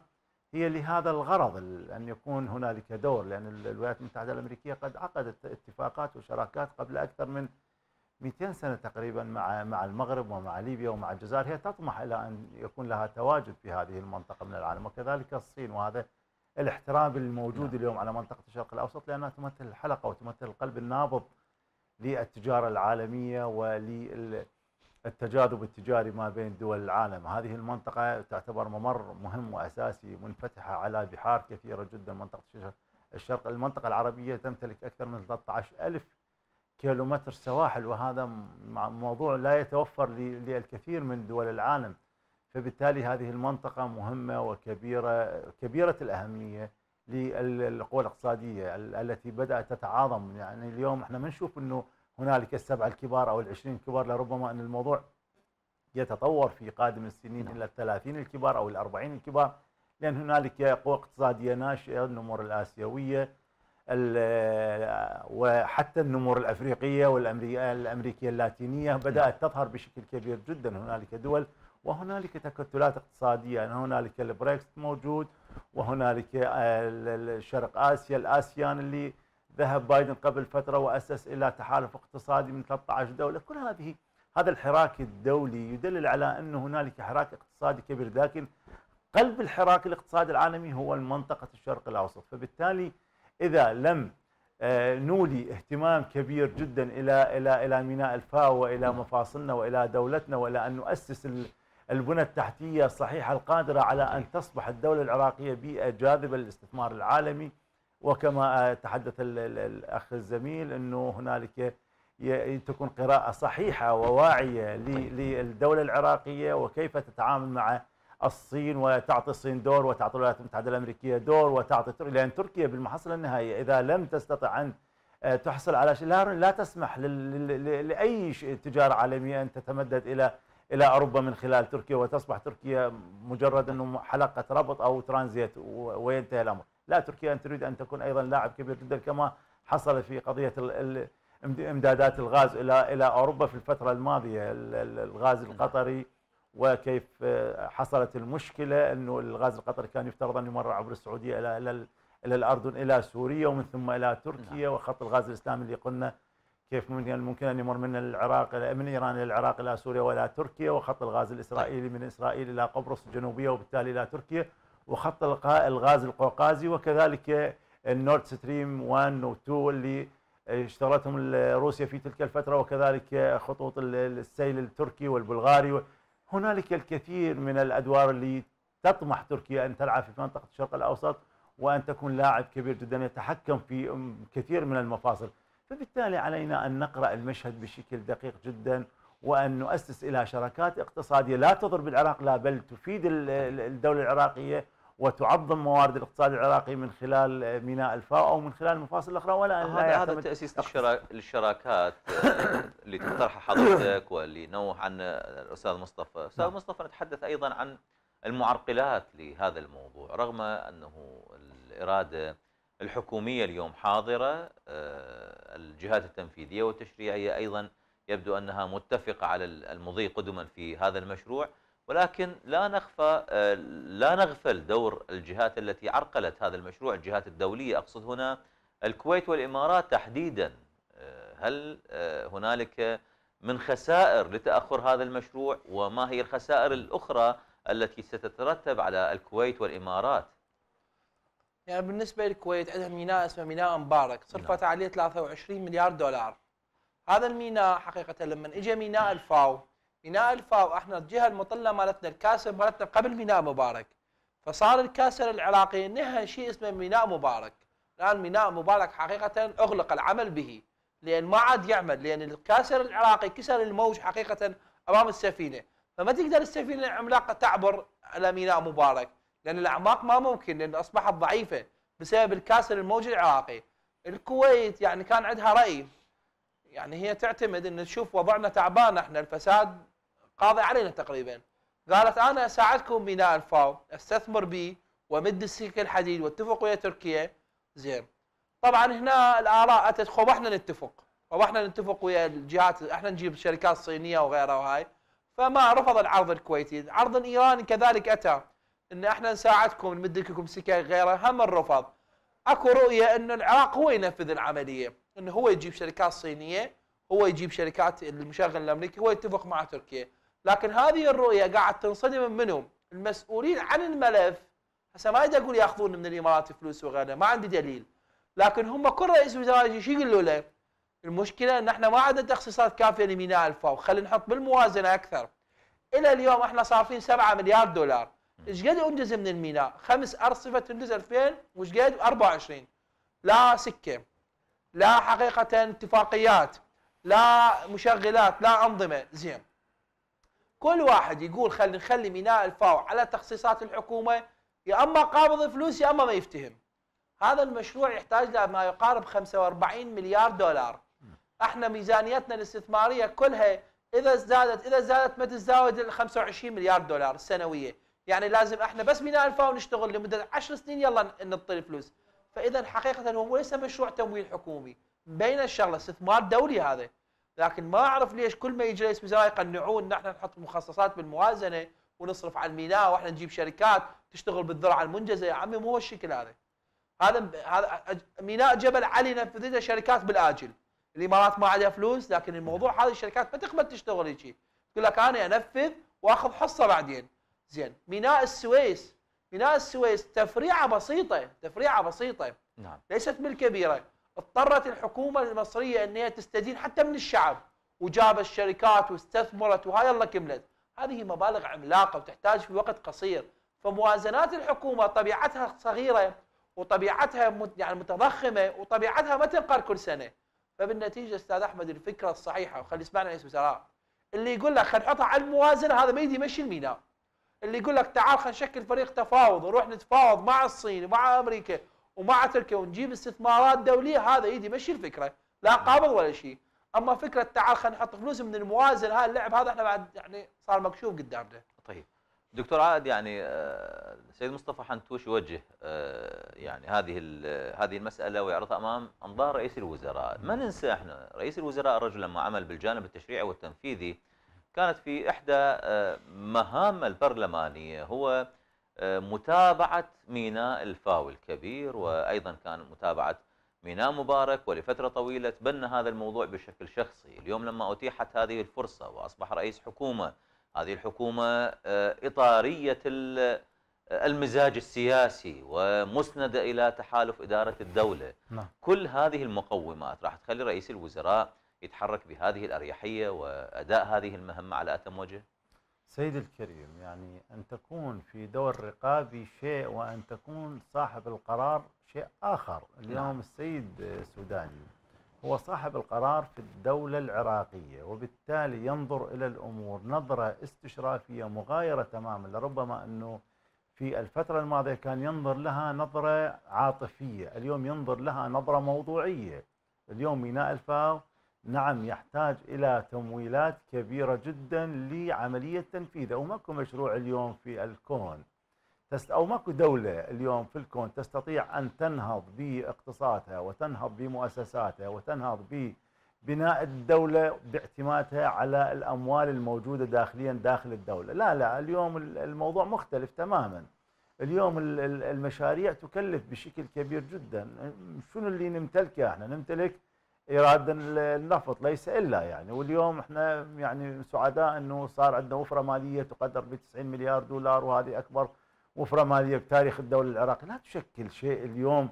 هي لهذا الغرض أن يكون هنالك دور لأن الولايات المتحدة الأمريكية قد عقدت اتفاقات وشراكات قبل أكثر من 200 سنة تقريبا مع مع المغرب ومع ليبيا ومع الجزائر هي تطمح إلى أن يكون لها تواجد في هذه المنطقة من العالم وكذلك الصين وهذا الاحترام الموجود نعم. اليوم على منطقة الشرق الأوسط لأنها تمثل الحلقة وتمثل القلب النابض للتجارة العالمية ولل التجاذب التجاري ما بين دول العالم هذه المنطقة تعتبر ممر مهم وأساسي منفتحة على بحار كثيرة جدا منطقة الشرق المنطقة العربية تمتلك أكثر من 13 ألف كيلومتر سواحل وهذا موضوع لا يتوفر للكثير من دول العالم فبالتالي هذه المنطقة مهمة وكبيرة كبيرة الأهمية للقوى الاقتصادية التي بدأت تتعاظم يعني اليوم احنا ما نشوف انه هنالك السبعه الكبار او العشرين الكبار لربما ان الموضوع يتطور في قادم السنين نعم. الى الثلاثين الكبار او الاربعين الكبار لان هنالك قوى اقتصاديه ناشئه النمور الاسيويه وحتى النمور الافريقيه والامريكيه اللاتينيه بدات تظهر بشكل كبير جدا هنالك دول وهنالك تكتلات اقتصاديه يعني هنالك البريكس موجود وهنالك الشرق اسيا الاسيان اللي ذهب بايدن قبل فترة وأسس إلى تحالف اقتصادي من 13 دولة كل هذه هذا الحراك الدولي يدلل على أن هنالك حراك اقتصادي كبير لكن قلب الحراك الاقتصادي العالمي هو المنطقه الشرق الأوسط فبالتالي إذا لم آه، نولي اهتمام كبير جدا إلى إلى إلى ميناء الفاو وإلى مفاصلنا وإلى دولتنا وإلى أن نؤسس البنى التحتية الصحيحة القادرة على أن تصبح الدولة العراقية بيئة جاذبة للاستثمار العالمي وكما تحدث الأخ الزميل أنه هنالك تكون قراءة صحيحة وواعية للدولة العراقية وكيف تتعامل مع الصين وتعطي الصين دور وتعطي الولايات المتحدة الأمريكية دور وتعطي لأن تركيا بالمحصلة النهائية إذا لم تستطع أن آه، تحصل على شيء لا تسمح لأي تجارة عالمية أن تتمدد إلى إلى أوروبا من خلال تركيا وتصبح تركيا مجرد أنه حلقة ربط أو ترانزيت وينتهي الأمر لا تركيا تريد أن تكون أيضا لاعب كبير جدا كما حصل في قضية امدادات الغاز إلى إلى أوروبا في الفترة الماضية الغاز القطري وكيف آه، حصلت المشكلة أنه الغاز القطري كان يفترض أن يمر عبر السعودية إلى إلى إلى الأردن إلى سوريا ومن ثم إلى تركيا نعم. وخط الغاز الإسلامي اللي قلنا كيف ممكن الممكن ان يمر من العراق الى من ايران الى العراق الى سوريا والى تركيا وخط الغاز الاسرائيلي من اسرائيل الى قبرص الجنوبيه وبالتالي الى تركيا وخط الغاز القوقازي وكذلك النورد ستريم 1 و 2 اللي اشترتهم روسيا في تلك الفترة وكذلك خطوط السيل التركي والبلغاري هنالك الكثير من الأدوار اللي تطمح تركيا أن تلعب في منطقة الشرق الأوسط وأن تكون لاعب كبير جدا يتحكم في كثير من المفاصل فبالتالي علينا أن نقرأ المشهد بشكل دقيق جدا وأن نؤسس إلى شراكات اقتصادية لا تضر بالعراق لا بل تفيد الدولة العراقية وتعظم موارد الاقتصاد العراقي من خلال ميناء الفاو او من خلال المفاصل الاخرى ولا ان هذا هذا تاسيس للشراكات آه، اللي تطرحها حضرتك واللي نوه عن الاستاذ مصطفى، استاذ نعم. مصطفى نتحدث ايضا عن المعرقلات لهذا الموضوع رغم انه الاراده الحكوميه اليوم حاضره آه، الجهات التنفيذيه والتشريعيه ايضا يبدو انها متفقه على المضي قدما في هذا المشروع ولكن لا نخفى آه، لا نغفل دور الجهات التي عرقلت هذا المشروع الجهات الدولية أقصد هنا الكويت والإمارات تحديدا آه، هل آه، هنالك من خسائر لتأخر هذا المشروع وما هي الخسائر الأخرى التي ستترتب على الكويت والإمارات يعني بالنسبة للكويت عندها ميناء اسمه ميناء مبارك صرفت نعم. عليه 23 مليار دولار هذا الميناء حقيقة لما اجى ميناء الفاو ميناء الفاو احنا الجهه المطله مالتنا الكاسر مالتنا قبل ميناء مبارك فصار الكاسر العراقي نهى شيء اسمه ميناء مبارك الان ميناء مبارك حقيقه اغلق العمل به لان ما عاد يعمل لان الكاسر العراقي كسر الموج حقيقه امام السفينه فما تقدر السفينه العملاقه تعبر على ميناء مبارك لان الاعماق ما ممكن لان اصبحت ضعيفه بسبب الكاسر الموج العراقي الكويت يعني كان عندها راي يعني هي تعتمد ان تشوف وضعنا تعبان احنا الفساد قاضي علينا تقريبا قالت انا اساعدكم بناء الفاو استثمر بي ومد السلك الحديد واتفق ويا تركيا زين طبعا هنا الاراء اتت خب احنا نتفق خب احنا نتفق ويا الجهات احنا نجيب شركات صينيه وغيرها وهاي فما رفض العرض الكويتي عرض ايراني كذلك اتى ان احنا نساعدكم نمد لكم سكه غيرها هم الرفض اكو رؤيه ان العراق هو ينفذ العمليه انه هو يجيب شركات صينيه هو يجيب شركات المشغل الامريكي هو يتفق مع تركيا لكن هذه الرؤيه قاعد تنصدم من منهم؟ المسؤولين عن الملف هسه ما اجي اقول ياخذون من الامارات فلوس وغيرها ما عندي دليل لكن هم كل رئيس وزراء يجي شو يقولوا له؟ المشكله ان احنا ما عندنا تخصيصات كافيه لميناء الفاو خلينا نحط بالموازنه اكثر الى اليوم احنا صارفين 7 مليار دولار ايش قد انجز من الميناء؟ خمس ارصفه تنجز 2000 وايش قد؟ 24 لا سكه لا حقيقه اتفاقيات لا مشغلات لا انظمه زين كل واحد يقول خلينا نخلي ميناء الفاو على تخصيصات الحكومه يا اما قابض فلوس يا اما ما يفتهم هذا المشروع يحتاج له ما يقارب 45 مليار دولار احنا ميزانيتنا الاستثماريه كلها اذا زادت اذا زادت ما تتزايد ال 25 مليار دولار سنويه يعني لازم احنا بس ميناء الفاو نشتغل لمده 10 سنين يلا نعطي الفلوس فاذا حقيقه هو ليس مشروع تمويل حكومي بين الشغله استثمار دولي هذا لكن ما اعرف ليش كل ما يجي رئيس وزراء يقنعون نحن نحط مخصصات بالموازنه ونصرف على الميناء واحنا نجيب شركات تشتغل بالذرعه المنجزه يا عمي مو هالشكل هذا هذا هذا ميناء جبل علي نفذتها شركات بالاجل الامارات ما عليها فلوس لكن الموضوع هذه الشركات ما تقبل تشتغل هيك تقول لك انا انفذ واخذ حصه بعدين زين ميناء السويس ميناء السويس تفريعه بسيطه تفريعه بسيطه نعم ليست بالكبيره اضطرت الحكومة المصرية أنها تستدين حتى من الشعب وجاب الشركات واستثمرت وهاي الله كملت هذه مبالغ عملاقة وتحتاج في وقت قصير فموازنات الحكومة طبيعتها صغيرة وطبيعتها يعني متضخمة وطبيعتها ما تنقر كل سنة فبالنتيجة أستاذ أحمد الفكرة الصحيحة وخلي يسمعنا رئيس الوزراء اللي يقول لك خلينا نحطها على الموازنة هذا ما يدي يمشي الميناء اللي يقول لك تعال خلينا نشكل فريق تفاوض ونروح نتفاوض مع الصين ومع أمريكا ومع تركيا ونجيب استثمارات دوليه هذا يجي يمشي الفكره لا نعم. قابض ولا شيء اما فكره تعال خلينا نحط فلوس من الموازن هاي اللعب هذا احنا بعد يعني صار مكشوف قدامنا طيب دكتور عاد يعني السيد آه، مصطفى حنتوش يوجه آه، يعني هذه هذه المساله ويعرضها امام انظار رئيس الوزراء، ما نعم. ننسى احنا رئيس الوزراء الرجل لما عمل بالجانب التشريعي والتنفيذي كانت في احدى آه، مهام البرلمانيه هو متابعه ميناء الفاو الكبير وايضا كان متابعه ميناء مبارك ولفتره طويله تبنى هذا الموضوع بشكل شخصي، اليوم لما اتيحت هذه الفرصه واصبح رئيس حكومه، هذه الحكومه آه، اطاريه آه، المزاج السياسي ومسنده الى تحالف اداره الدوله. نعم. كل هذه المقومات راح تخلي رئيس الوزراء يتحرك بهذه الاريحيه واداء هذه المهمه على اتم وجه؟ سيد الكريم يعني أن تكون في دور رقابي شيء وأن تكون صاحب القرار شيء آخر اليوم نعم. السيد السوداني هو صاحب القرار في الدولة العراقية وبالتالي ينظر إلى الأمور نظرة استشرافية مغايرة تماما لربما أنه في الفترة الماضية كان ينظر لها نظرة عاطفية اليوم ينظر لها نظرة موضوعية اليوم ميناء الفاو نعم يحتاج إلى تمويلات كبيرة جدا لعملية تنفيذه وماكو مشروع اليوم في الكون أو ماكو دولة اليوم في الكون تستطيع أن تنهض باقتصادها وتنهض بمؤسساتها وتنهض ببناء الدولة باعتمادها على الأموال الموجودة داخليا داخل الدولة لا لا اليوم الموضوع مختلف تماما اليوم المشاريع تكلف بشكل كبير جدا شنو اللي نمتلكه احنا نمتلك ايراد النفط ليس الا يعني واليوم احنا يعني سعداء انه صار عندنا وفره ماليه تقدر ب 90 مليار دولار وهذه اكبر وفره ماليه بتاريخ الدوله العراقيه لا تشكل شيء اليوم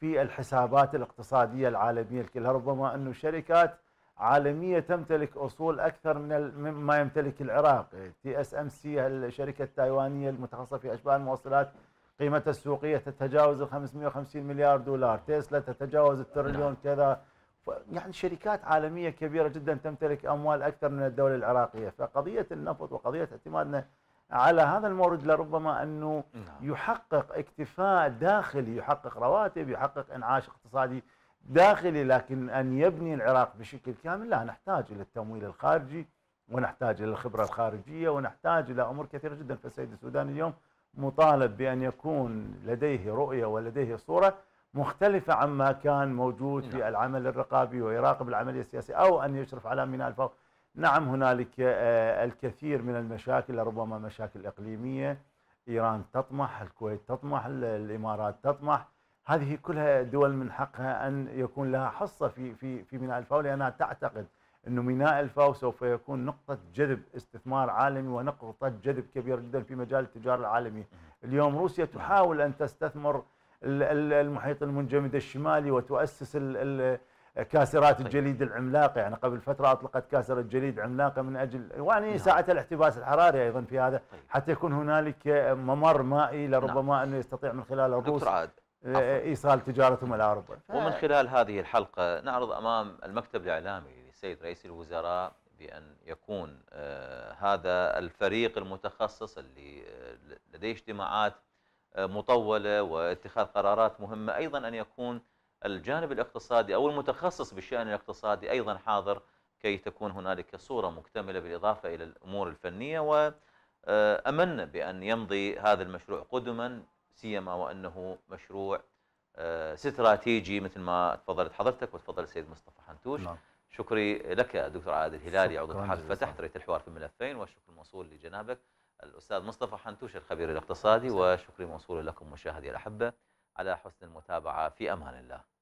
في الحسابات الاقتصاديه العالميه الكلها ربما انه شركات عالميه تمتلك اصول اكثر من مما يمتلك العراق تي اس ام سي الشركه التايوانيه المتخصصه في اشباه المواصلات قيمتها السوقيه تتجاوز ال 550 مليار دولار تسلا تتجاوز التريليون نعم. كذا يعني شركات عالميه كبيره جدا تمتلك اموال اكثر من الدوله العراقيه فقضيه النفط وقضيه اعتمادنا على هذا المورد لربما انه نعم. يحقق اكتفاء داخلي يحقق رواتب يحقق انعاش اقتصادي داخلي لكن ان يبني العراق بشكل كامل لا نحتاج الى التمويل الخارجي ونحتاج الى الخبره الخارجيه ونحتاج الى امور كثيره جدا فالسيد السوداني اليوم مطالب بان يكون لديه رؤيه ولديه صوره مختلفة عما كان موجود في نعم. العمل الرقابي ويراقب العملية السياسية أو أن يشرف على ميناء الفوق نعم هنالك آه، الكثير من المشاكل ربما مشاكل إقليمية إيران تطمح الكويت تطمح الإمارات تطمح هذه كلها دول من حقها أن يكون لها حصة في في في ميناء الفاو لأنها تعتقد أنه ميناء الفاو سوف يكون نقطة جذب استثمار عالمي ونقطة جذب كبيرة جدا في مجال التجارة العالمي اليوم روسيا تحاول أن تستثمر المحيط المنجمد الشمالي وتؤسس كاسرات طيب. الجليد العملاقه يعني قبل فتره اطلقت كاسره جليد عملاقه من اجل يعني نعم. ساعه الاحتباس الحراري ايضا في هذا طيب. حتى يكون هنالك ممر مائي لربما نعم. انه يستطيع من خلال الروس ايصال تجارتهم الى اوروبا ومن خلال هذه الحلقه نعرض امام المكتب الاعلامي للسيد رئيس الوزراء بان يكون آه، هذا الفريق المتخصص اللي آه، لديه اجتماعات مطولة واتخاذ قرارات مهمة أيضا أن يكون الجانب الاقتصادي أو المتخصص بالشأن الاقتصادي أيضا حاضر كي تكون هنالك صورة مكتملة بالإضافة إلى الأمور الفنية وأمنا بأن يمضي هذا المشروع قدما سيما وأنه مشروع آه، استراتيجي مثل ما تفضلت حضرتك وتفضل السيد مصطفى حنتوش نعم. شكري لك دكتور عادل الهلالي عضو اتحاد فتح ريت الحوار في الملفين والشكر موصول لجنابك الأستاذ مصطفى حنتوش الخبير الاقتصادي وشكري موصول لكم مشاهدي الأحبة على حسن المتابعة في أمان الله